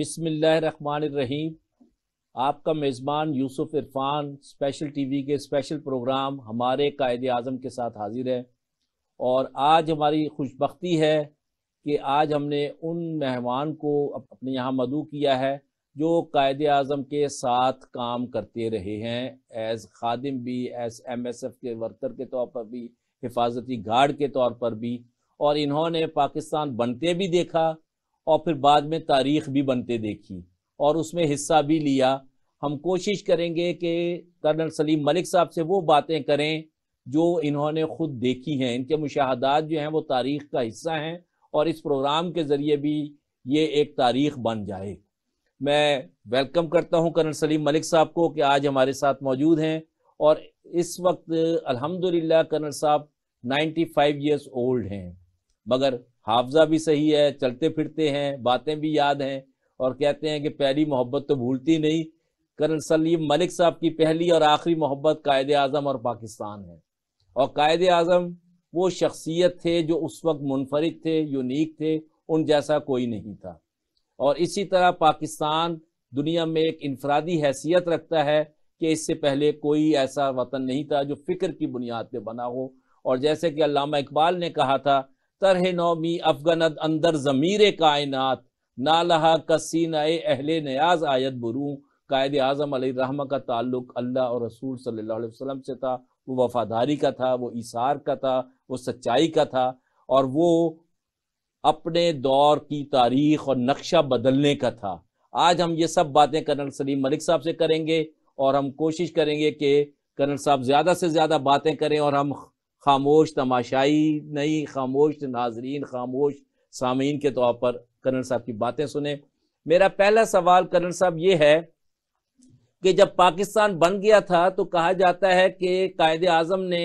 बिसमीम आपका मेज़बान यूसुफ इरफान स्पेशल टीवी के स्पेशल प्रोग्राम हमारे कायद अज़म के साथ हाजिर है और आज हमारी खुशबख्ती है कि आज हमने उन मेहमान को अपने यहाँ मदू किया है जो कायद अज़म के साथ काम करते रहे हैं एज़ खादिम भी एज एम एस एफ़ के वर्कर के तौर पर भी हिफाजती गार्ड के तौर पर भी और इन्होंने पाकिस्तान बनते भी देखा और फिर बाद में तारीख भी बनते देखी और उसमें हिस्सा भी लिया हम कोशिश करेंगे कि कर्नल सलीम मलिक साहब से वो बातें करें जो इन्होंने खुद देखी हैं इनके मुशाहदात जो हैं वो तारीख का हिस्सा हैं और इस प्रोग्राम के ज़रिए भी ये एक तारीख बन जाए मैं वेलकम करता हूं कर्नल सलीम मलिक साहब को कि आज हमारे साथ मौजूद हैं और इस वक्त अल्हम्दुलिल्लाह कर्नल साहब 95 फाइव ओल्ड हैं मगर हाफजा भी सही है चलते फिरते हैं बातें भी याद हैं और कहते हैं कि पहली मोहब्बत तो भूलती नहीं करण सलीम मलिक साहब की पहली और आखिरी मोहब्बत कायद अजम और पाकिस्तान है और कायद अजम वो शख्सियत थे जो उस वक्त मुनफरद थे यूनिक थे उन जैसा कोई नहीं था और इसी तरह पाकिस्तान दुनिया में एक इनफरादी हैसियत रखता है कि इससे पहले कोई ऐसा वतन नहीं था जो फ़िक्र की बुनियाद पर बना हो और जैसे कि अलामा इकबाल ने कहा था तरह नौमी अफगनत अंदर ज़मीर कायनात नालहा कसीन अहले न्याज आयत बुरू कायद आजम रहमा का ताल्लुक अल्लाह और रसूल सल्लल्लाहु अलैहि से था वो वफादारी का था वो इशार का था वो सच्चाई का था और वो अपने दौर की तारीख और नक्शा बदलने का था आज हम ये सब बातें कर्नल सलीम मलिक साहब से करेंगे और हम कोशिश करेंगे कि कर्नल साहब ज़्यादा से ज़्यादा बातें करें और हम खामोश तमाशाई नहीं खामोश नाजरीन खामोश सामीन के तौर पर करण साहब की बातें सुने मेरा पहला सवाल करण साहब ये है कि जब पाकिस्तान बन गया था तो कहा जाता है कि कायद आजम ने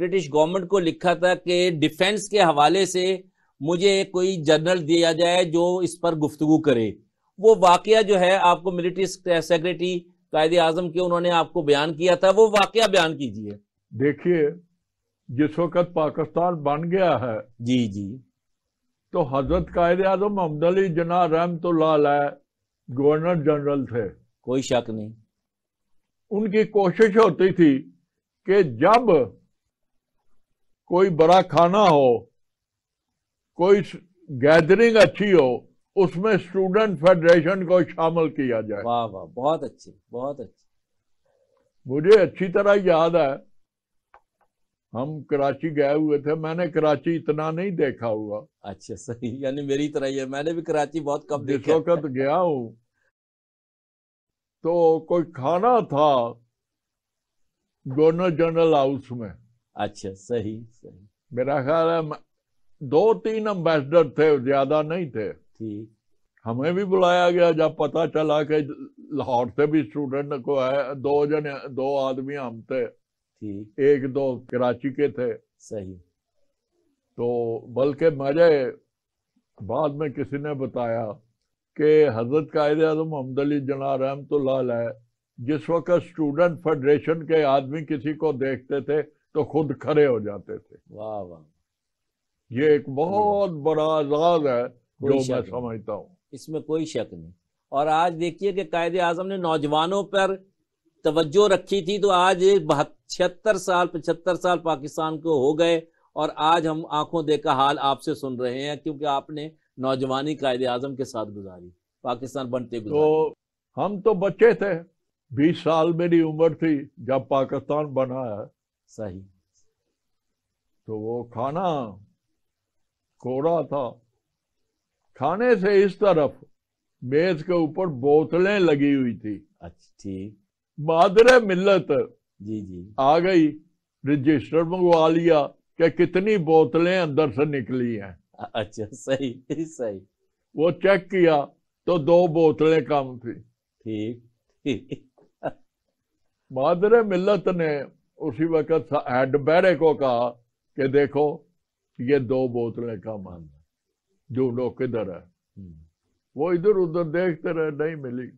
ब्रिटिश गवर्नमेंट को लिखा था कि डिफेंस के हवाले से मुझे कोई जनरल दिया जाए जो इस पर गुफ्तगु करे वो वाक़ जो है आपको मिलिट्री सेक्रेटरी कायद आजम के उन्होंने आपको बयान किया था वो वाक़ बयान कीजिए देखिए जिस वक्त पाकिस्तान बन गया है जी जी तो हजरत कायद आजम मोहम्मद अली जना है गवर्नर जनरल थे कोई शक नहीं उनकी कोशिश होती थी कि जब कोई बड़ा खाना हो कोई गैदरिंग अच्छी हो उसमें स्टूडेंट फेडरेशन को शामिल किया जाए वाह वाह बहुत अच्छे बहुत अच्छी मुझे अच्छी तरह याद है हम कराची गए हुए थे मैंने कराची इतना नहीं देखा हुआ अच्छा सही यानी मेरी तरह ही है मैंने भी कराची बहुत कम देखा वक्त गया हूँ तो कोई खाना था गवर्नर जनरल हाउस में अच्छा सही सही मेरा ख्याल है दो तीन एम्बेसडर थे ज्यादा नहीं थे ठीक हमें भी बुलाया गया जब पता चला कि लाहौर से भी स्टूडेंट को है दो जने दो आदमी हम थे एक दो कराची के थे सही तो बल्कि मेरे बाद में किसी ने बताया कि हजरत कायद आजम मोहम्मद अली जना है जिस वक्त स्टूडेंट फेडरेशन के आदमी किसी को देखते थे तो खुद खड़े हो जाते थे वाह वाह ये एक बहुत बड़ा आजाद है जो मैं समझता हूँ इसमें कोई शक नहीं और आज देखिए कि कायदे आजम ने नौजवानों पर तवज्जो रखी थी तो आज छिहत्तर साल पचहत्तर साल पाकिस्तान को हो गए और आज हम आंखों देखा हाल आपसे सुन रहे हैं क्योंकि आपने नौजवानी कायदे आजम के साथ गुजारी पाकिस्तान बनते तो हम तो बच्चे थे बीस साल मेरी उम्र थी जब पाकिस्तान बना है सही तो वो खाना कोड़ा था खाने से इस तरफ मेज के ऊपर बोतलें लगी हुई थी अच्छा ठीक मादर मिलत जी जी आ गई रजिस्टर मंगवा लिया के कितनी बोतलें अंदर से निकली हैं अच्छा सही सही वो चेक किया तो दो बोतलें कम थी ठीक मादर मिलत ने उसी वक्त हेड बहरे को कहा कि देखो ये दो बोतलें कम हाँ। जो लोग किधर है हम्म। वो इधर उधर देखते रहे नहीं मिली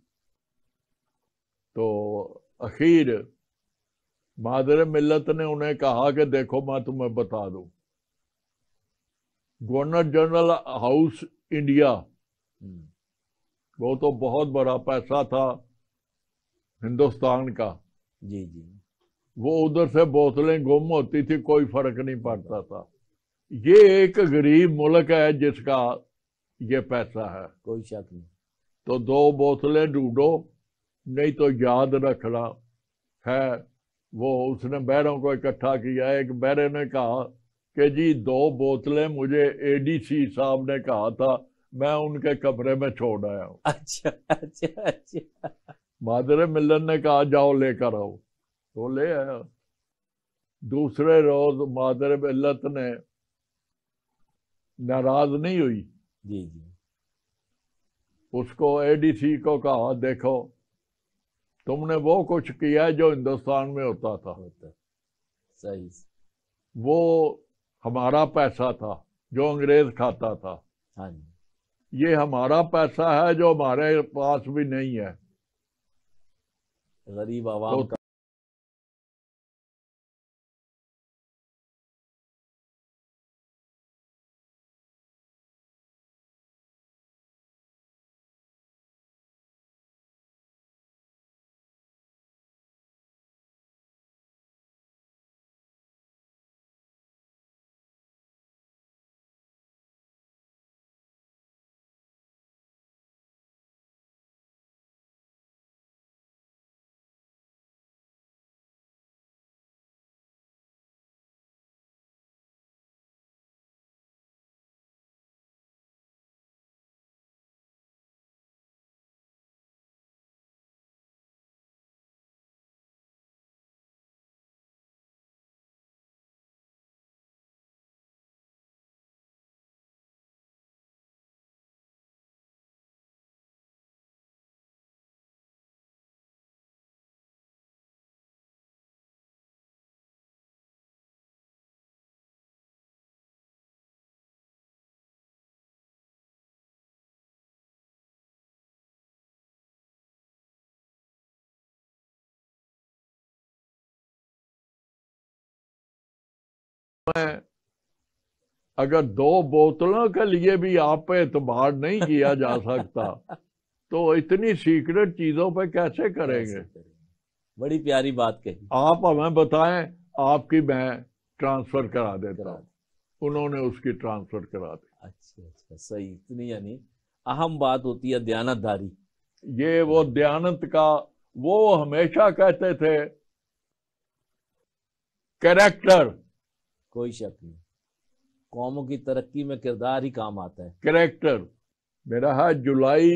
तो अखीर मादर मिलत ने उन्हें कहा कि देखो मैं तुम्हें बता दू गवर्नर जनरल हाउस इंडिया वो तो बहुत बड़ा पैसा था हिंदुस्तान का जी जी वो उधर से बोतलें गुम होती थी कोई फर्क नहीं पड़ता था ये एक गरीब मुल्क है जिसका ये पैसा है कोई शक नहीं तो दो बोतलें ढूंढो नहीं तो याद रखना है वो उसने बैरों को इकट्ठा किया एक बैरे ने कहा कि जी दो बोतलें मुझे एडीसी साहब ने कहा था मैं उनके कमरे में छोड़ आया हूँ अच्छा अच्छा अच्छा मादर मिलन ने कहा जाओ लेकर आओ तो ले आया दूसरे रोज मादर मिलत ने नाराज नहीं हुई जी जी उसको एडीसी को कहा देखो तुमने वो कुछ किया जो हिंदुस्तान में होता था सही वो हमारा पैसा था जो अंग्रेज खाता था हाँ जी ये हमारा पैसा है जो हमारे पास भी नहीं है गरीब आवाम तो मैं अगर दो बोतलों के लिए भी आप पे एतबार नहीं किया जा सकता तो इतनी सीक्रेट चीजों पे कैसे करेंगे बड़ी प्यारी बात कही आप हमें बताएं आपकी मैं ट्रांसफर करा देता हूँ उन्होंने उसकी ट्रांसफर करा दी अच्छा अच्छा सही इतनी यानी अहम बात होती है दयानतदारी ये वो दयानत का वो हमेशा कहते थे कैरेक्टर कोई शक नहीं कौमों की तरक्की में किरदार ही काम आता है करेक्टर मेरा है जुलाई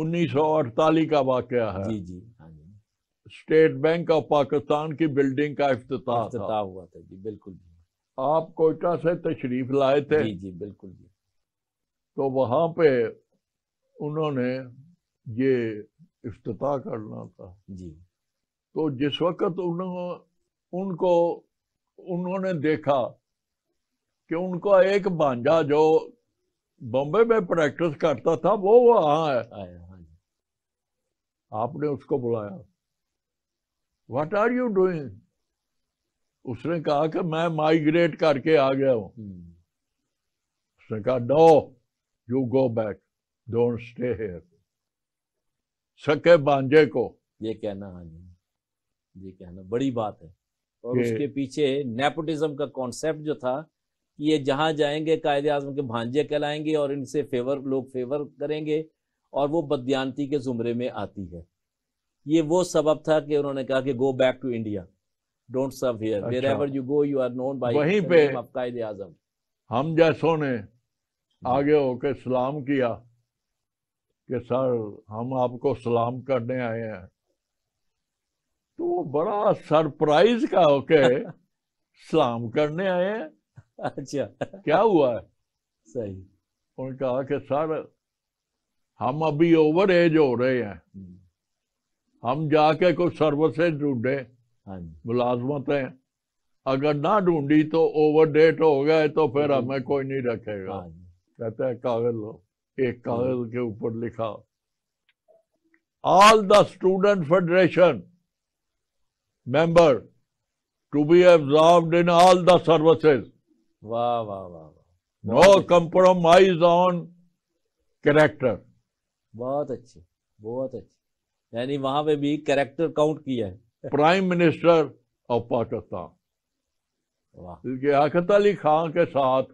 1948 का वाकया है जी जी हाँ जी स्टेट बैंक ऑफ पाकिस्तान की बिल्डिंग का अफ्ताह था हुआ था जी बिल्कुल जी आप कोयटा से तशरीफ लाए थे जी जी बिल्कुल जी तो वहाँ पे उन्होंने ये अफ्ताह करना था जी तो जिस वक्त उन्होंने उनको उन्होंने देखा कि उनको एक भांजा जो बॉम्बे में प्रैक्टिस करता था वो वहाँ है हाँ आपने उसको बुलाया वट आर यू डूइंग उसने कहा कि मैं माइग्रेट करके आ गया हूं हम्म। उसने कहा no you go back don't stay here सके बांझे को ये कहना हाँ जी ये कहना बड़ी बात है और उसके पीछे नेपोटिज्म का कॉन्सेप्ट जो था कि ये जहां जाएंगे कायद आजम के भांजे कहलाएंगे और इनसे फेवर लोग फेवर करेंगे और वो बदयानती के जुमरे में आती है ये वो सबब था कि उन्होंने कहा कि go back to India don't serve here wherever you go you are known by वहीं पे कायद आजम हम जैसों ने हाँ। आगे होके सलाम किया कि सर हम आपको सलाम करने आए हैं तो बड़ा सरप्राइज का होके सलाम करने आए अच्छा क्या हुआ है सही उन्होंने कहा कि सर हम अभी ओवर एज हो रहे हैं हम्म। हम जाके कुछ सर्विसेज ढूंढे हाँ मुलाजमत है अगर ना ढूंढी तो ओवर डेट हो गए तो फिर हम्म। हमें कोई नहीं रखेगा हाँ कहते हैं कागज लो एक हाँ। कागज के ऊपर लिखा all the student federation member to be absorbed in all the services. Wow, wow, wow. No compromise on character. बहुत अच्छे बहुत अच्छे यानी वहां पे भी कैरेक्टर काउंट किया है prime minister of Pakistan Liaquat Ali Khan के साथ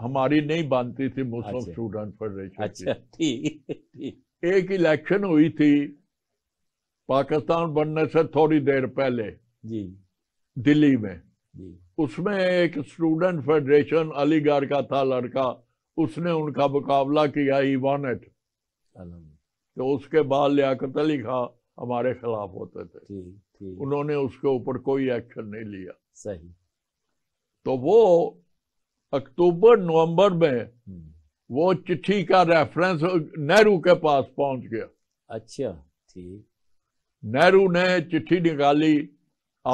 हमारी नहीं बनती थी मुस्लिम स्टूडेंट अच्छा। फेडरेशन अच्छा ठीक एक इलेक्शन हुई थी पाकिस्तान बनने से थोड़ी देर पहले जी दिल्ली में जी उसमें एक स्टूडेंट फेडरेशन अलीगढ़ का था लड़का उसने उनका मुकाबला किया इवानेट e तो उसके बाद लियाकत अली खा हमारे खिलाफ होते थे थी, थी। उन्होंने उसके ऊपर कोई एक्शन नहीं लिया सही तो वो अक्टूबर नवंबर में हम्म। वो चिट्ठी का रेफरेंस नेहरू के पास पहुंच गया अच्छा ठीक नेहरू ने चिट्ठी निकाली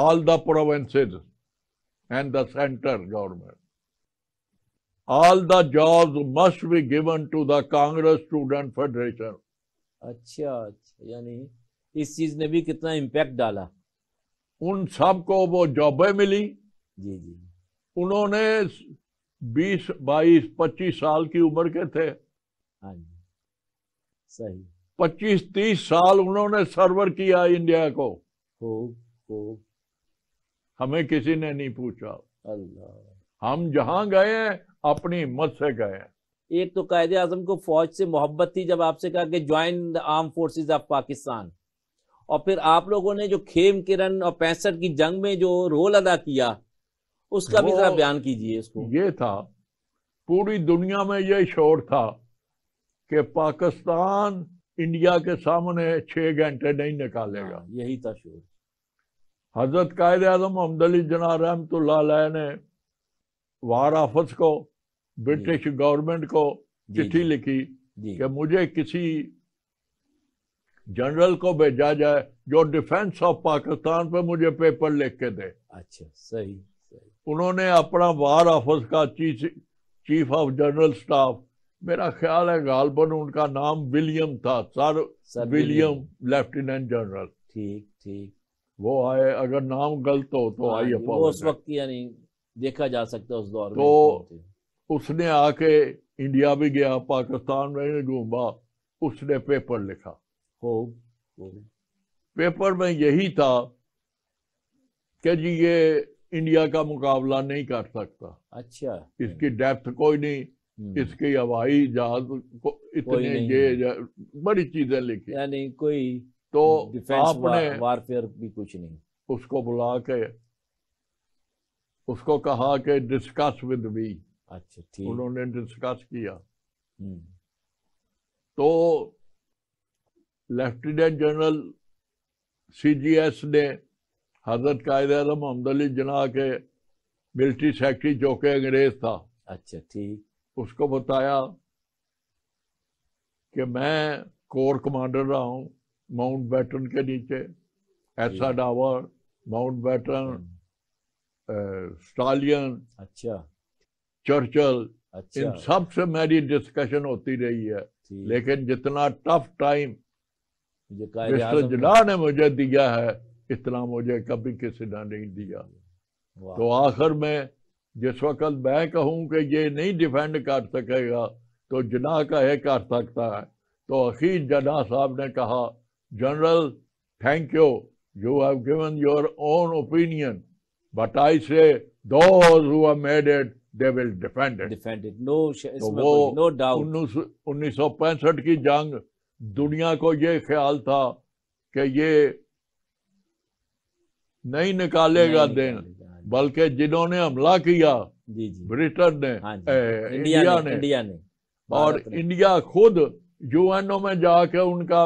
all the provinces and the centre government all the job must be given to the Congress student federation अच्छा अच्छा यानी इस चीज ने भी कितना इम्पैक्ट डाला उन सबको वो जॉबें मिली जी जी उन्होंने 20, 22, 25 साल की उम्र के थे हाँ जी सही पच्चीस तीस साल उन्होंने सर्वर किया इंडिया को हो हो हमें किसी ने नहीं पूछा अल्लाह हम जहां गए अपनी हिम्मत से गए एक तो कायद आजम को फौज से मोहब्बत थी जब आपसे कहा कि join the arm forces of Pakistan और फिर आप लोगों ने जो खेम किरण और पैंसठ की जंग में जो रोल अदा किया उसका भी जरा बयान कीजिए इसको ये था पूरी दुनिया में ये शोर था कि पाकिस्तान इंडिया के सामने छह घंटे नहीं निकालेगा हाँ, यही था शोर हजरत कायद आजम अली जना रहमत ने वार आफस को ब्रिटिश गवर्नमेंट को चिट्ठी लिखी कि मुझे किसी जनरल को भेजा जाए जो डिफेंस ऑफ पाकिस्तान पे मुझे पेपर लिख के दे अच्छा सही, सही। उन्होंने अपना वार ऑफिस का chief chief of general staff मेरा ख्याल है गालबन उनका नाम विलियम था सर, विलियम लेफ्टिनेंट जनरल ठीक ठीक वो आए अगर नाम गलत हो तो हाँ आई उस वक्त यानी देखा जा सकता उस दौर तो उसने आके इंडिया भी गया पाकिस्तान में घूमा उसने पेपर लिखा हो पेपर में यही था कि जी ये इंडिया का मुकाबला नहीं कर सकता अच्छा इसकी डेप्थ कोई नहीं हम्म। इसके हवाई जहाज को इतने ये बड़ी चीजें लिखी यानी कोई तो आपने वारफेयर भी कुछ नहीं उसको बुला के उसको कहा कि डिस्कस विद मी अच्छा ठीक उन्होंने डिस्कस किया हम्म। तो लेफ्टिनेंट जनरल सीजीएस ने हजरत कायद आलम हमदली जना के मिलिट्री सेक्रेटरी जो के अंग्रेज था अच्छा ठीक उसको बताया कि मैं कोर कमांडर रहा हूं माउंट बैटन के नीचे ऐसा डावर माउंट बैटन हम्म। स्टालियन अच्छा चर्चल अच्छा। इन सब से मेरी डिस्कशन होती रही है लेकिन जितना टफ टाइम मिस्टर जिला ने मुझे दिया है इतना मुझे कभी किसी ने नहीं दिया तो आखिर में जिस वक्त मैं कहूँ कि ये नहीं डिफेंड कर सकेगा तो जना का कहे कर सकता है तो अखीर जना साहब ने कहा general thank you you have given your own opinion but I say those who made it they will defend it defend it no no तो वो no doubt उन्नीस सौ पैंसठ की जंग दुनिया को ये ख्याल था कि ये नहीं निकालेगा नहीं दिन बल्कि जिन्होंने हमला किया जी जी ब्रिटेन ने हाँ इंडिया, ने, इंडिया ने और इंडिया खुद यूएनओ में जाके उनका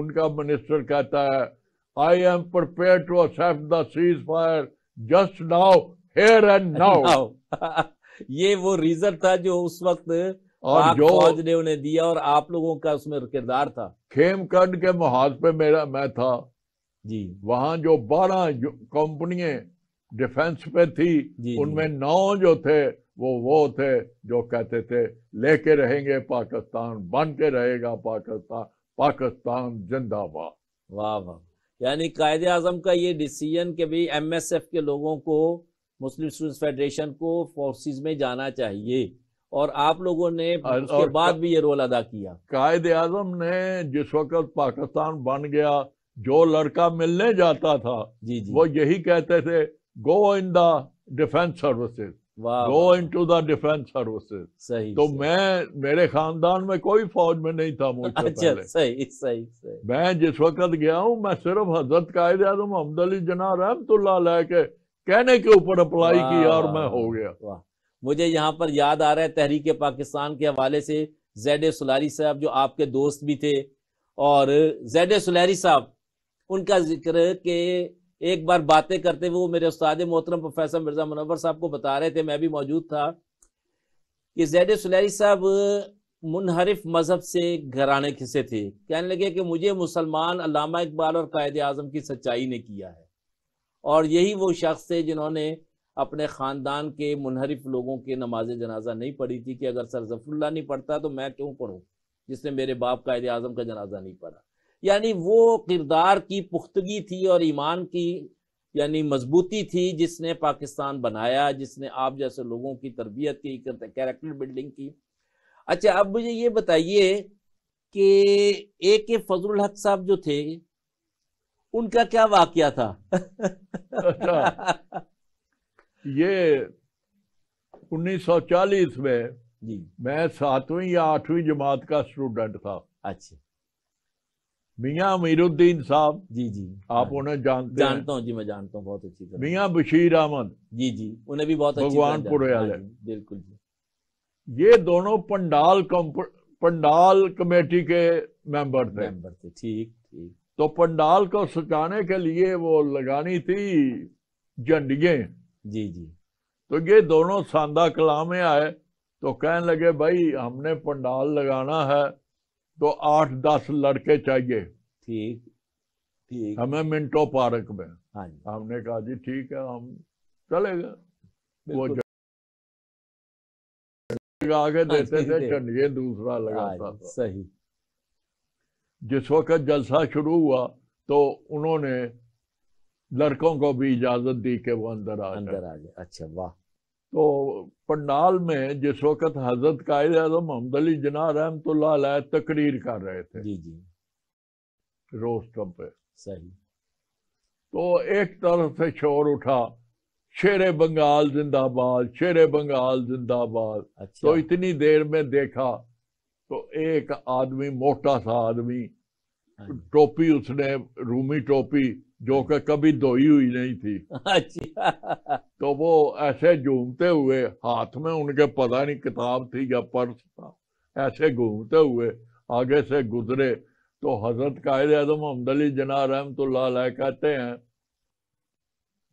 उनका मिनिस्टर कहता है I am prepare to accept the ceasefire just now here and now ये वो रीजन था जो उस वक्त और जो फौज ने उन्हें दिया और आप लोगों का उसमें किरदार था खेमकंड के मुहाज पे मेरा मैं था जी वहां जो बारह कंपनियां डिफेंस पे थी उनमें नौ जो थे वो वो थे जो कहते थे लेके रहेंगे पाकिस्तान बन के रहेगा पाकिस्तान पाकिस्तान जिंदाबाद वाह वाह यानी कायद आजम का ये डिसीजन कि भाई एम एस एफ के लोगों को मुस्लिम स्टूडेंट फेडरेशन को फोर्सेस में जाना चाहिए और आप लोगों ने उसके बाद भी ये रोल अदा किया कायद आजम ने जिस वक्त पाकिस्तान बन गया जो लड़का मिलने जाता था जी जी वो यही कहते थे go in the defence services go into the defence services सही तो सही. मैं मेरे खानदान में कोई फौज में नहीं था मुझे अच्छा, पहले सही सही सही मैं जिस वक्त गया हूँ मैं सिर्फ हजरत कायद आजम अली जना रहमतुल्ला लेके कहने के ऊपर अप्लाई किया और मैं हो गया मुझे यहाँ पर याद आ रहा है तहरीक पाकिस्तान के हवाले से जैड सुलारी साहब जो आपके दोस्त भी थे और जैड सुलहरी साहब उनका जिक्र के एक बार बातें करते हुए वो मेरे उस्ताद मोहतरम प्रोफेसर मिर्जा मुनवर साहब को बता रहे थे मैं भी मौजूद था कि जैद सुलहरी साहब मुनहरफ मजहब से घराने खिसे थे कहने लगे कि मुझे मुसलमान अलामा इकबाल और कायद आजम की सच्चाई ने किया है और यही वो शख्स थे जिन्होंने अपने ख़ानदान के मुनहरफ लोगों के नमाज जनाजा नहीं पढ़ी थी कि अगर सर जफरुल्ला नहीं पढ़ता तो मैं क्यों पढ़ूँ जिसने मेरे बाप कायद अजम का जनाजा नहीं पढ़ा यानी वो किरदार की पुख्तगी थी और ईमान की यानी मजबूती थी जिसने पाकिस्तान बनाया जिसने आप जैसे लोगों की तरबियत की कैरेक्टर बिल्डिंग की अच्छा अब मुझे ये बताइए कि ए के फजल हक साहब जो थे उनका क्या वाक्य था अच्छा। ये 1940 में जी मैं सातवीं या आठवीं जमात का स्टूडेंट था अच्छा मियाँ मीरुद्दीन साहब जी जी आप हाँ। उन्हें जानते जानता हूँ जी मैं जानता हूँ बहुत अच्छी मियाँ बशीर अहमद जी जी उन्हें भी बहुत भगवान हाँ बिल्कुल जी ये दोनों पंडाल पंडाल कमेटी के मेंबर थे मेंबर थे ठीक ठीक तो पंडाल को सजाने के लिए वो लगानी थी झंडिये जी जी तो ये दोनों सांदा कला में आए तो कहने लगे भाई हमने पंडाल लगाना है तो आठ दस लड़के चाहिए ठीक ठीक हमें मिंटो पार्क में हाँ जी हमने कहा जी ठीक है हम चले गए वो लगा हाँ देते थे चंडिये दूसरा लगाता हाँ था सही जिस वक्त जलसा शुरू हुआ तो उन्होंने लड़कों को भी इजाजत दी के वो अंदर आ अंदर आ जाए अच्छा वाह तो पंडाल में जिस वक्त हजरत कायद मोहम्मद अली जना रहम तो तकरीर कर रहे थे जी जी रोस्टम पे सही तो एक तरफ से शोर उठा शेर बंगाल जिंदाबाद शेर बंगाल जिंदाबाद अच्छा। तो इतनी देर में देखा तो एक आदमी मोटा सा आदमी हाँ टोपी उसने रूमी टोपी जो कि कभी धोई हुई नहीं थी अच्छा तो वो ऐसे घूमते हुए हाथ में उनके पता नहीं किताब थी या पर्स था ऐसे घूमते हुए आगे से गुजरे तो हजरत कायद आजम हमदली जना रहमतुल्ला कहते हैं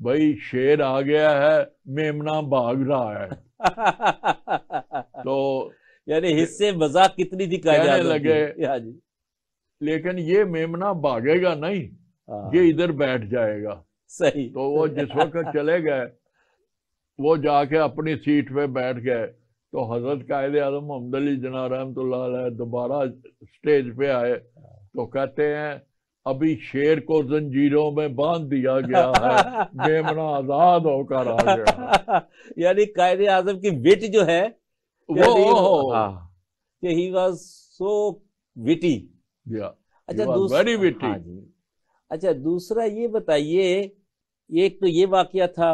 भाई शेर आ गया है मेमना भाग रहा है तो यानी हिस्से मजाक कितनी थी कहने लगे हाँ लेकिन ये मेमना भागेगा नहीं हाँ। ये इधर बैठ जाएगा सही तो वो जिस वक्त चले गए वो जाके अपनी सीट पे बैठ गए तो हजरत कायद आजम मोहम्मद अली जना रहमत दोबारा स्टेज पे आए तो कहते हैं अभी शेर को जंजीरों में बांध दिया गया है मेमना आजाद होकर आ गया यानी कायद आजम की विट जो है वो ही वॉज सो विटी अच्छा वेरी हाँ विटी अच्छा दूसरा ये बताइए एक तो ये वाक्य था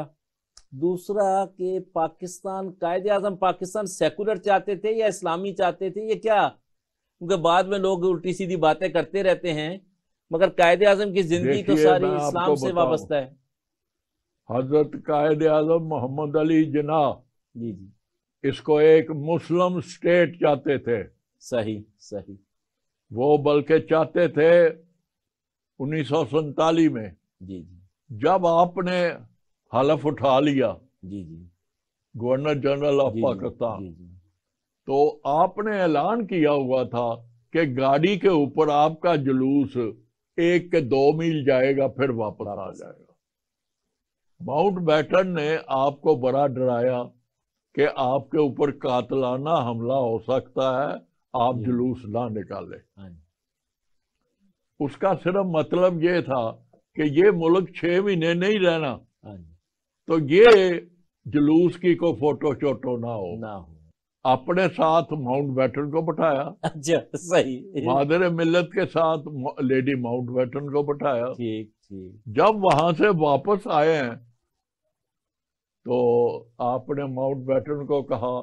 दूसरा कि पाकिस्तान कायद आजम पाकिस्तान सेकुलर चाहते थे या इस्लामी चाहते थे ये क्या क्योंकि बाद में लोग उल्टी सीधी बातें करते रहते हैं मगर कायद आजम की जिंदगी तो सारी इस्लाम से वाबस्ता है हजरत कायद आजम मोहम्मद अली जिना जी जी इसको एक मुस्लिम स्टेट चाहते थे सही सही वो बल्कि चाहते थे उन्नीस में जी जी जब आपने हलफ उठा लिया जी जी गवर्नर जनरल ऑफ पाकिस्तान तो आपने ऐलान किया हुआ था कि गाड़ी के ऊपर आपका जुलूस एक के दो मील जाएगा फिर वापस आ जाएगा माउंट बैटन ने आपको बड़ा डराया कि आपके ऊपर कातलाना हमला हो सकता है आप जुलूस ना निकाले हाँ उसका सिर्फ मतलब ये था कि ये मुल्क छह महीने नहीं रहना हाँ तो ये जुलूस की को फोटो चोटो ना हो ना हो अपने साथ माउंट बैटन को बैठाया अच्छा, सही मादर मिल्लत के साथ लेडी माउंट बैटन को बैठाया ठीक ठीक जब वहां से वापस आए हैं तो आपने माउंट बैटन को कहा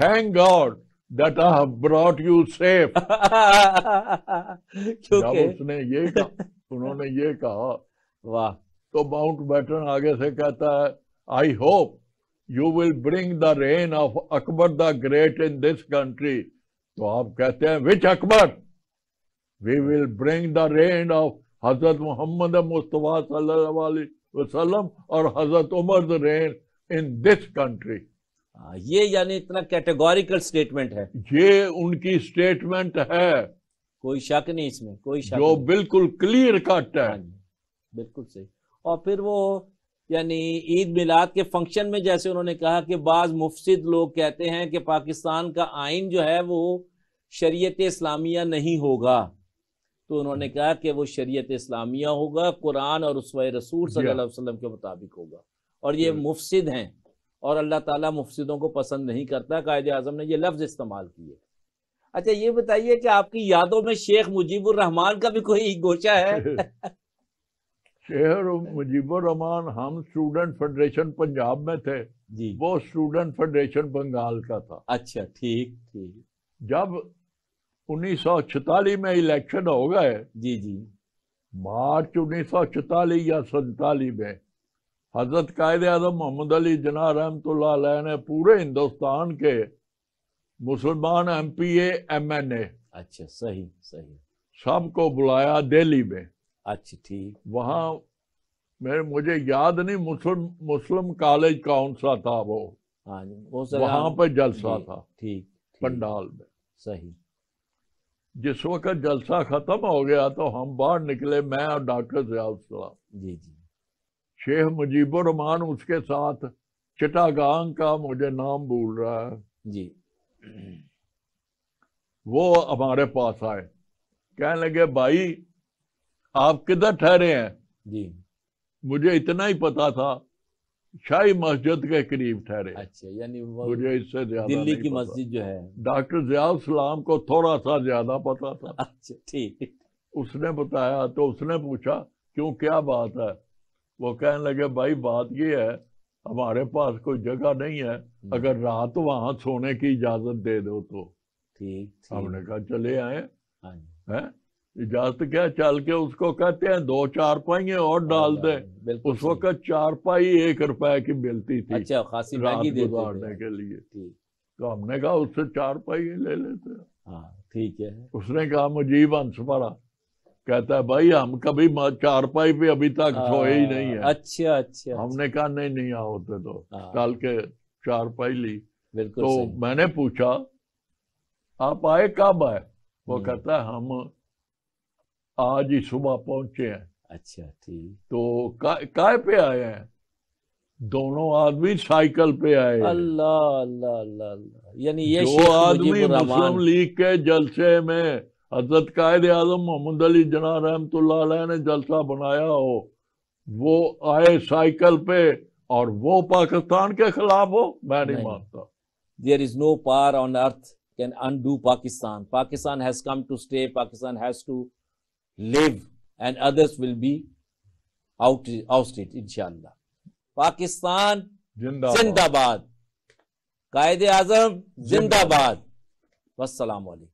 thank God that I have brought you safe. जब उसने ये कहा उन्होंने ये कहा वाह तो माउंट बैटन आगे से कहता है I hope you will bring the reign of Akbar the great in this country तो आप कहते हैं which Akbar we will bring the reign of Hazrat Mohammad Mustafa सल्लल्लाहु अलैहि वसल्लम और Hazrat Umar the reign in this country ये यानी इतना कैटेगोरिकल स्टेटमेंट है ये उनकी स्टेटमेंट है कोई शक नहीं इसमें कोई शक जो बिल्कुल क्लियर कट है हाँ बिल्कुल सही और फिर वो यानी ईद मिलाद के फंक्शन में जैसे उन्होंने कहा कि बाज मुफसिद लोग कहते हैं कि पाकिस्तान का आइन जो है वो शरीयत इस्लामिया नहीं होगा तो उन्होंने कहा कि वो शरीयत इस्लामिया होगा कुरान और उसवा रसूल सल्लल्लाहु हाँ। अलैहि वसल्लम के मुताबिक होगा और ये मुफसिद हैं और अल्लाह ताला मुफसदों को पसंद नहीं करता कायद आजम ने यह लफ्ज़ इस्तेमाल किए अच्छा ये बताइए कि आपकी यादों में शेख मुजीबुर रहमान का भी कोई गोचा है शेर मुजीबुर रहमान हम स्टूडेंट फेडरेशन पंजाब में थे जी वो स्टूडेंट फेडरेशन बंगाल का था अच्छा ठीक ठीक जब उन्नीस में इलेक्शन हो गए जी जी मार्च उन्नीस या सैतालीस में हजरत कायद अजम मोहम्मद अली जना रहमत ने पूरे हिंदुस्तान के मुसलमान M P M N A अच्छा सही सही सबको बुलाया दिल्ली में अच्छा ठीक वहाँ मेरे मुझे याद नहीं मुस्लिम मुस्लिम कॉलेज कौन सा था वो हाँ वहाँ पे जलसा था ठीक पंडाल में सही जिस वक्त जलसा खत्म हो गया तो हम बाहर निकले मैं और डॉक्टर जी जी शेख मुजीबरहमान उसके साथ चिटागांग का मुझे नाम भूल रहा है जी वो हमारे पास आए कहने लगे भाई आप किधर ठहरे हैं जी मुझे इतना ही पता था शाही मस्जिद के करीब ठहरे अच्छा यानी मुझे इससे ज्यादा दिल्ली की मस्जिद जो है डॉक्टर जयाल सलाम को थोड़ा सा ज्यादा पता था अच्छा ठीक उसने बताया तो उसने पूछा क्यों क्या बात है वो कहने लगे भाई बात ये है हमारे पास कोई जगह नहीं है हम्म। अगर रात वहां सोने की इजाजत दे दो तो ठीक हमने कहा चले आए हाँ हैं इजाजत क्या चल के उसको कहते हैं दो चार पाइये और डाल दे उस वक्त चार पाई एक रुपए की मिलती थी अच्छा, खासी रात गुजारने के लिए तो हमने कहा उससे चार पाई ले लेते हाँ, ठीक है उसने कहा मुजीब वंश पड़ा कहता है भाई हम कभी चारपाई पे अभी तक हाँ, सोए ही नहीं है अच्छा अच्छा, अच्छा। हमने कहा नहीं नहीं होते तो हाँ। कल के चारपाई ली तो मैंने पूछा आप आए कब आए वो हम्म। कहता है हम आज ही सुबह पहुंचे हैं अच्छा ठीक तो काय का पे आए हैं दोनों आदमी साइकिल पे आए अल्लाह अल्लाह अल्लाह यानी ये जो आदमी मुस्लिम लीग के जलसे में हजरत कायद आजम मोहम्मद अली जना रहमत ने जलसा बनाया हो वो आए साइकिल पे और वो पाकिस्तान के खिलाफ हो मैं नहीं, नहीं। मानता there is no power on earth can undo Pakistan Pakistan has come to stay Pakistan has to live and others will be out outstate इंशाल्लाह पाकिस्तान जिंदाबाद कायद आजम जिंदाबाद वसलामकुम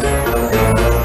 Gracias.